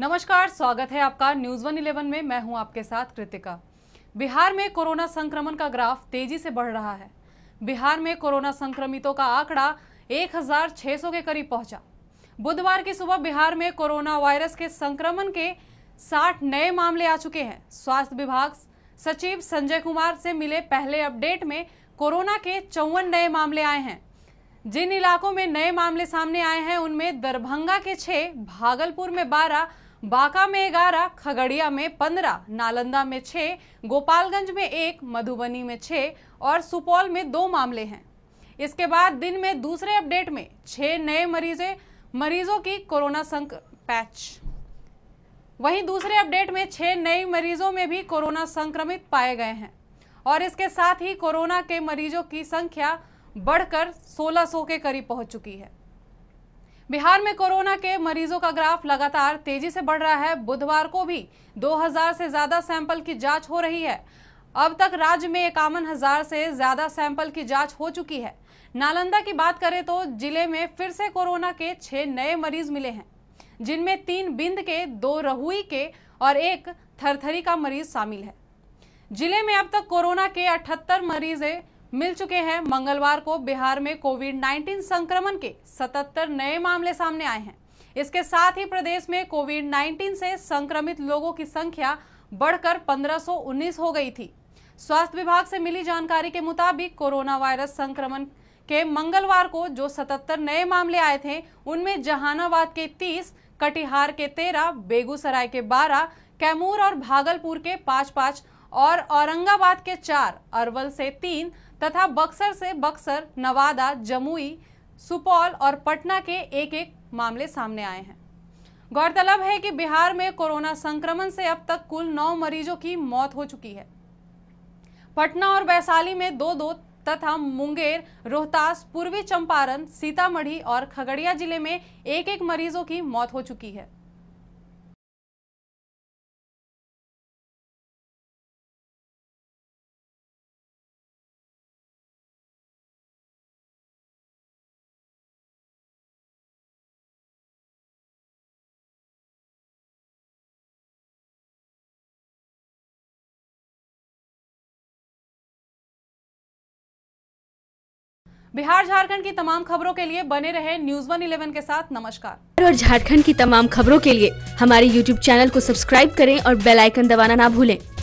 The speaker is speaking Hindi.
नमस्कार स्वागत है आपका न्यूज वन इलेवन में मैं हूं आपके साथ कृतिका बिहार में कोरोना संक्रमण का ग्राफ तेजी से बढ़ रहा है बिहार में कोरोना संक्रमितों का आंकड़ा 1600 के करीब पहुंचा बुधवार की सुबह बिहार में कोरोना वायरस के संक्रमण के 60 नए मामले आ चुके हैं स्वास्थ्य विभाग सचिव संजय कुमार से मिले पहले अपडेट में कोरोना के चौवन नए मामले आए हैं जिन इलाकों में नए मामले सामने आए हैं उनमें दरभंगा के छः भागलपुर में बारह बांका में ग्यारह खगड़िया में पंद्रह नालंदा में छः गोपालगंज में एक मधुबनी में छः और सुपौल में दो मामले हैं इसके बाद दिन में दूसरे अपडेट में छः नए मरीजे मरीजों की कोरोना संक पैच वहीं दूसरे अपडेट में छः नए मरीजों में भी कोरोना संक्रमित पाए गए हैं और इसके साथ ही कोरोना के मरीजों की संख्या बढ़कर 1600 के करीब पहुंच चुकी है बिहार में कोरोना के मरीजों का ग्राफ लगातार तेजी से बढ़ रहा है बुधवार को भी 2000 से ज़्यादा सैंपल की जांच हो रही है अब तक राज्य में इक्यावन हजार से ज़्यादा सैंपल की जांच हो चुकी है नालंदा की बात करें तो जिले में फिर से कोरोना के छह नए मरीज मिले हैं जिनमें तीन बिंद के दो रहुई के और एक थरथरी का मरीज शामिल है जिले में अब तक कोरोना के अठहत्तर मरीज मिल चुके हैं मंगलवार को बिहार में कोविड 19 संक्रमण के 77 नए मामले सामने आए हैं इसके साथ ही प्रदेश में कोविड 19 से संक्रमित लोगों की संख्या बढ़कर 1519 हो गई थी स्वास्थ्य विभाग से मिली जानकारी के मुताबिक कोरोना वायरस संक्रमण के मंगलवार को जो 77 नए मामले आए थे उनमें जहानाबाद के 30, कटिहार के 13, बेगूसराय के 12, कैमूर और भागलपुर के पाँच पाँच और औरंगाबाद के चार अरवल से तीन तथा बक्सर से बक्सर नवादा जमुई सुपौल और पटना के एक एक मामले सामने आए हैं गौरतलब है कि बिहार में कोरोना संक्रमण से अब तक कुल नौ मरीजों की मौत हो चुकी है पटना और वैशाली में दो दो तथा मुंगेर रोहतास पूर्वी चंपारण सीतामढ़ी और खगड़िया जिले में एक एक मरीजों की मौत हो चुकी है बिहार झारखंड की तमाम खबरों के लिए बने रहे न्यूज वन इलेवन के साथ नमस्कार और झारखंड की तमाम खबरों के लिए हमारे यूट्यूब चैनल को सब्सक्राइब करें और बेलाइकन दबाना ना भूलें